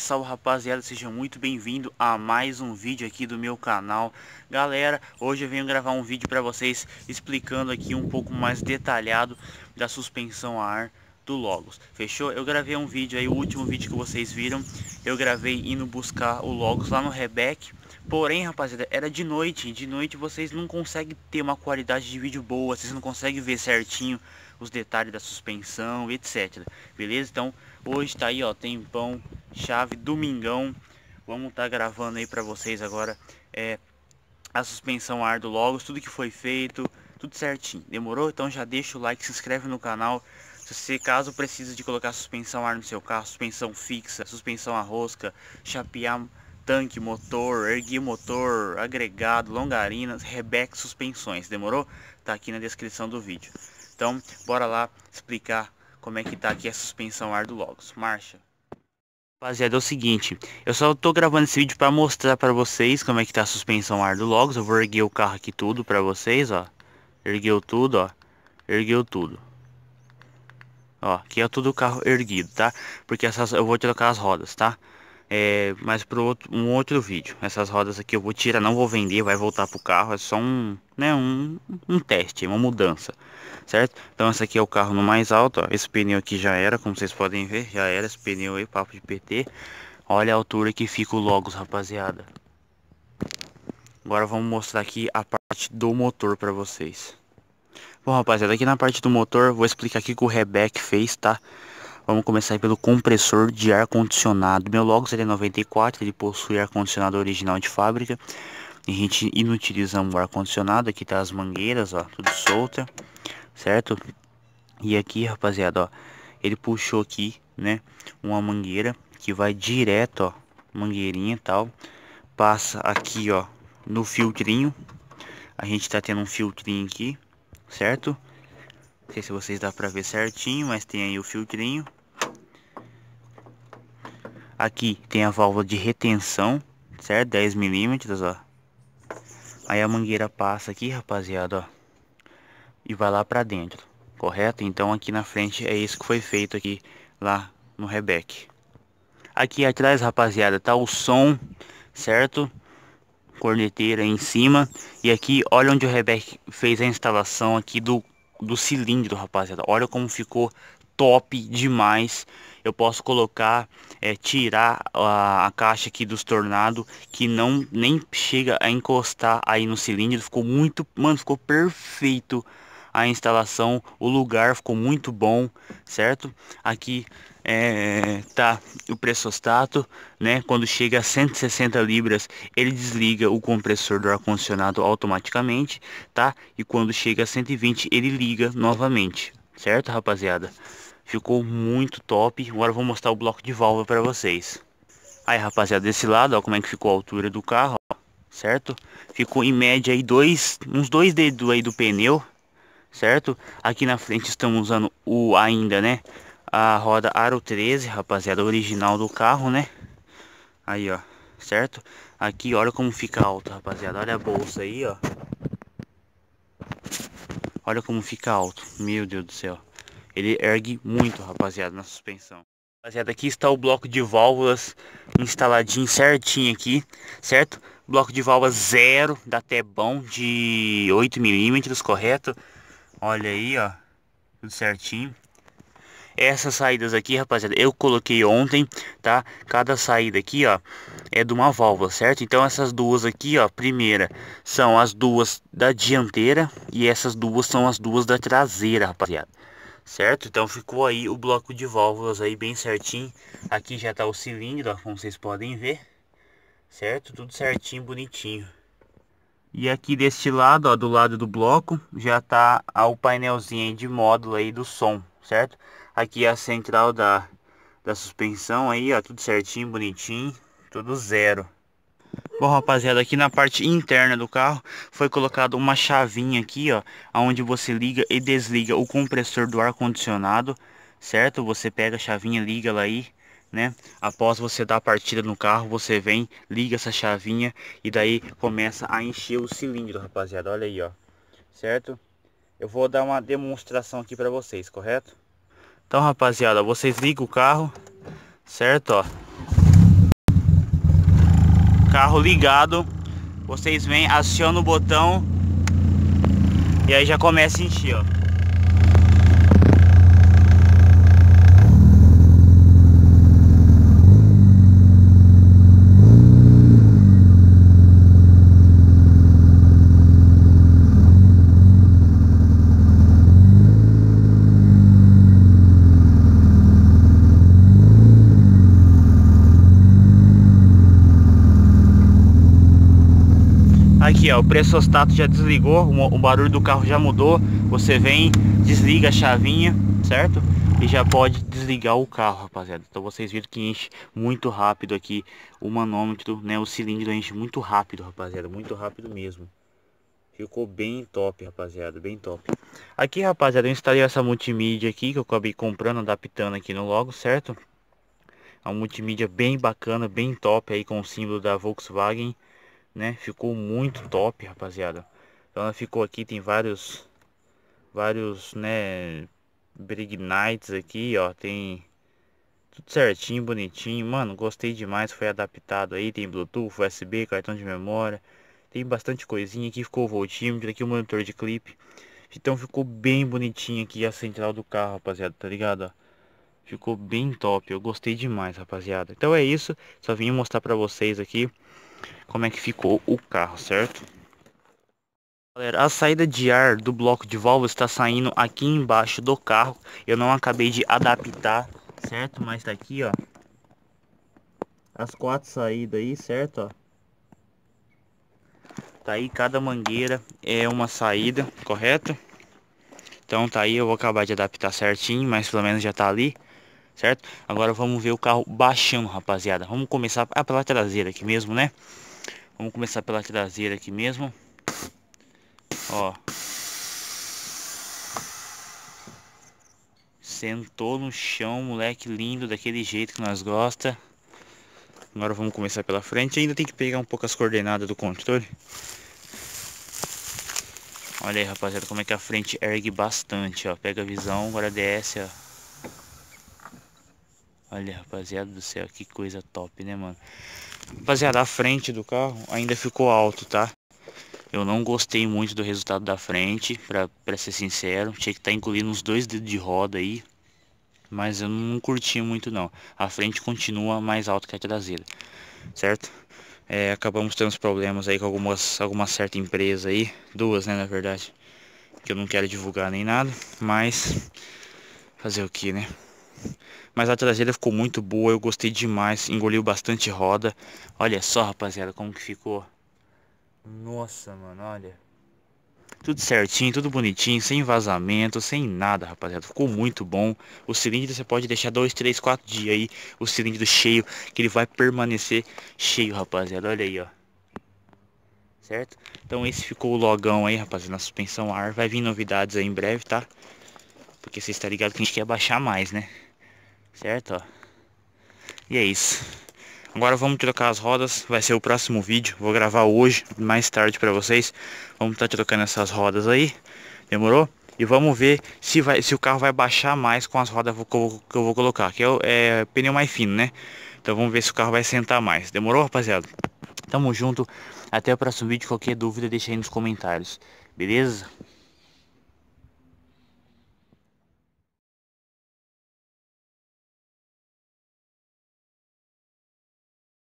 salve rapaziada, sejam muito bem-vindos a mais um vídeo aqui do meu canal Galera, hoje eu venho gravar um vídeo para vocês explicando aqui um pouco mais detalhado da suspensão a ar do Logos Fechou? Eu gravei um vídeo aí, o último vídeo que vocês viram Eu gravei indo buscar o Logos lá no Rebec Porém, rapaziada, era de noite De noite vocês não conseguem ter uma qualidade de vídeo boa Vocês não conseguem ver certinho os detalhes da suspensão, etc Beleza? Então, hoje tá aí, ó, tempão chave, domingão. Vamos estar tá gravando aí para vocês agora é, a suspensão ar do Logos, tudo que foi feito, tudo certinho. Demorou? Então já deixa o like, se inscreve no canal. Se você, caso precisa de colocar suspensão ar no seu carro, suspensão fixa, suspensão a rosca, chapear tanque, motor, erguer motor, agregado, longarinas, rebeque, suspensões, demorou? Tá aqui na descrição do vídeo. Então, bora lá explicar como é que tá aqui a suspensão ar do Logos. Marcha! Rapaziada, é o seguinte, eu só tô gravando esse vídeo pra mostrar pra vocês como é que tá a suspensão ar do Logos. Eu vou erguer o carro aqui tudo pra vocês, ó. Ergueu tudo, ó. Ergueu tudo. Ó, aqui é tudo o carro erguido, tá? Porque essas, eu vou trocar as rodas, tá? é, mas para um outro vídeo. Essas rodas aqui eu vou tirar, não vou vender, vai voltar pro carro, é só um, né, um, um teste, uma mudança, certo? Então esse aqui é o carro no mais alto, ó. esse pneu aqui já era, como vocês podem ver, já era esse pneu aí, papo de PT. Olha a altura que fica o Logos, rapaziada. Agora vamos mostrar aqui a parte do motor para vocês. Bom, rapaziada, aqui na parte do motor, vou explicar aqui o que o Rebec fez, tá? Vamos começar pelo compressor de ar condicionado. Meu Logos ele é 94, ele possui ar condicionado original de fábrica. A gente inutilizamos o ar condicionado, aqui tá as mangueiras, ó, tudo solta, certo? E aqui, rapaziada, ó, ele puxou aqui, né, uma mangueira que vai direto, ó, mangueirinha e tal. Passa aqui, ó, no filtrinho. A gente tá tendo um filtrinho aqui, certo? Não sei se vocês dá pra ver certinho, mas tem aí o filtrinho. Aqui tem a válvula de retenção, certo? 10 milímetros, ó. Aí a mangueira passa aqui, rapaziada, ó. E vai lá pra dentro, correto? Então aqui na frente é isso que foi feito aqui, lá no rebeque. Aqui atrás, rapaziada, tá o som, certo? Corneteira em cima. E aqui, olha onde o rebeque fez a instalação aqui do, do cilindro, rapaziada. Olha como ficou top demais. Eu posso colocar, é, tirar a, a, caixa aqui dos Tornado, que não nem chega a encostar aí no cilindro. Ficou muito, mano, ficou perfeito a instalação, o lugar ficou muito bom, certo? Aqui é, tá o pressostato, né? Quando chega a 160 libras, ele desliga o compressor do ar-condicionado automaticamente, tá? E quando chega a 120, ele liga novamente, Certo, rapaziada? Ficou muito top. Agora eu vou mostrar o bloco de válvula para vocês. Aí, rapaziada, desse lado, ó, como é que ficou a altura do carro, ó, certo? Ficou em média aí dois, uns dois dedos aí do pneu, certo? Aqui na frente estamos usando o ainda, né? A roda Aro 13, rapaziada, original do carro, né? Aí, ó, certo? Aqui, olha como fica alto, rapaziada. Olha a bolsa aí, ó. Olha como fica alto. Meu Deus do céu. Ele ergue muito, rapaziada, na suspensão. Rapaziada, aqui está o bloco de válvulas instaladinho certinho aqui, certo? Bloco de válvula zero dá até bom de 8 milímetros, correto? Olha aí, ó. Tudo certinho. Essas saídas aqui, rapaziada, eu coloquei ontem, tá? Cada saída aqui, ó, é de uma válvula, certo? Então essas duas aqui, ó, primeira são as duas da dianteira e essas duas são as duas da traseira, rapaziada. Certo? Então ficou aí o bloco de válvulas aí bem certinho. Aqui já tá o cilindro, ó, como vocês podem ver. Certo? Tudo certinho, bonitinho. E aqui deste lado, ó, do lado do bloco, já tá ó, o painelzinho de módulo aí do som, certo? Aqui é a central da, da suspensão aí, ó, tudo certinho, bonitinho, tudo zero. Bom, rapaziada, aqui na parte interna do carro foi colocado uma chavinha aqui, ó, aonde você liga e desliga o compressor do ar condicionado, certo? Você pega a chavinha, liga ela aí, né? Após você dar a partida no carro, você vem, liga essa chavinha e daí começa a encher o cilindro, rapaziada. Olha aí, ó. Certo? Eu vou dar uma demonstração aqui para vocês, correto? Então, rapaziada, vocês ligam o carro, certo? Ó. Carro ligado, vocês vêm, acionam o botão e aí já começa a encher, ó. ó, o pressostato já desligou, o barulho do carro já mudou. Você vem, desliga a chavinha, certo? E já pode desligar o carro, rapaziada. Então vocês viram que enche muito rápido aqui o manômetro, né? O cilindro enche muito rápido, rapaziada. Muito rápido mesmo. Ficou bem top, rapaziada, bem top. Aqui, rapaziada, eu instalei essa multimídia aqui que eu acabei comprando, adaptando aqui no logo, certo? É uma multimídia bem bacana, bem top aí com o símbolo da Volkswagen né? Ficou muito top, rapaziada. Então ela ficou aqui, tem vários vários, né, Brignites aqui, ó, tem tudo certinho, bonitinho. Mano, gostei demais, foi adaptado aí, tem Bluetooth, USB, cartão de memória. Tem bastante coisinha aqui, ficou o voltímetro, aqui o monitor de clipe. Então ficou bem bonitinho aqui a central do carro, rapaziada, tá ligado? Ficou bem top, eu gostei demais, rapaziada. Então é isso, só vim mostrar pra vocês aqui como é que ficou o carro, certo? Galera, a saída de ar do bloco de válvulas está saindo aqui embaixo do carro. Eu não acabei de adaptar, certo? Mas tá aqui, ó. As quatro saídas aí, certo? Ó. Tá aí, cada mangueira é uma saída, correto? Então tá aí, eu vou acabar de adaptar certinho, mas pelo menos já tá ali certo? Agora vamos ver o carro baixando, rapaziada. Vamos começar ah, pela traseira aqui mesmo, né? Vamos começar pela traseira aqui mesmo. Ó. Sentou no chão, moleque lindo, daquele jeito que nós gosta. Agora vamos começar pela frente. Ainda tem que pegar um pouco as coordenadas do controle. Olha aí, rapaziada, como é que a frente ergue bastante, ó. Pega a visão, agora desce, ó. Olha, rapaziada do céu, que coisa top, né, mano? Rapaziada, a frente do carro ainda ficou alto, tá? Eu não gostei muito do resultado da frente, pra, pra ser sincero. Tinha que estar tá incluindo uns dois dedos de roda aí. Mas eu não curti muito, não. A frente continua mais alta que a traseira, certo? É, acabamos tendo uns problemas aí com algumas, alguma certa empresa aí. Duas, né, na verdade. Que eu não quero divulgar nem nada, mas... Fazer o que, né? Mas a traseira ficou muito boa, eu gostei demais, engoliu bastante roda. Olha só, rapaziada, como que ficou. Nossa, mano, olha. Tudo certinho, tudo bonitinho, sem vazamento, sem nada, rapaziada. Ficou muito bom. O cilindro você pode deixar dois, três, quatro dias aí, o cilindro cheio, que ele vai permanecer cheio, rapaziada. Olha aí, ó. Certo? Então esse ficou o logão aí, rapaziada, na suspensão ar. Vai vir novidades aí em breve, tá? Porque você está ligado que a gente quer baixar mais, né? Certo, ó. E é isso. Agora vamos trocar as rodas, vai ser o próximo vídeo. Vou gravar hoje, mais tarde para vocês. Vamos estar tá trocando essas rodas aí. Demorou? E vamos ver se, vai, se o carro vai baixar mais com as rodas que eu, que eu vou colocar. Que é, é pneu mais fino, né? Então vamos ver se o carro vai sentar mais. Demorou, rapaziada? Tamo junto. Até o próximo vídeo. Qualquer dúvida deixa aí nos comentários. Beleza?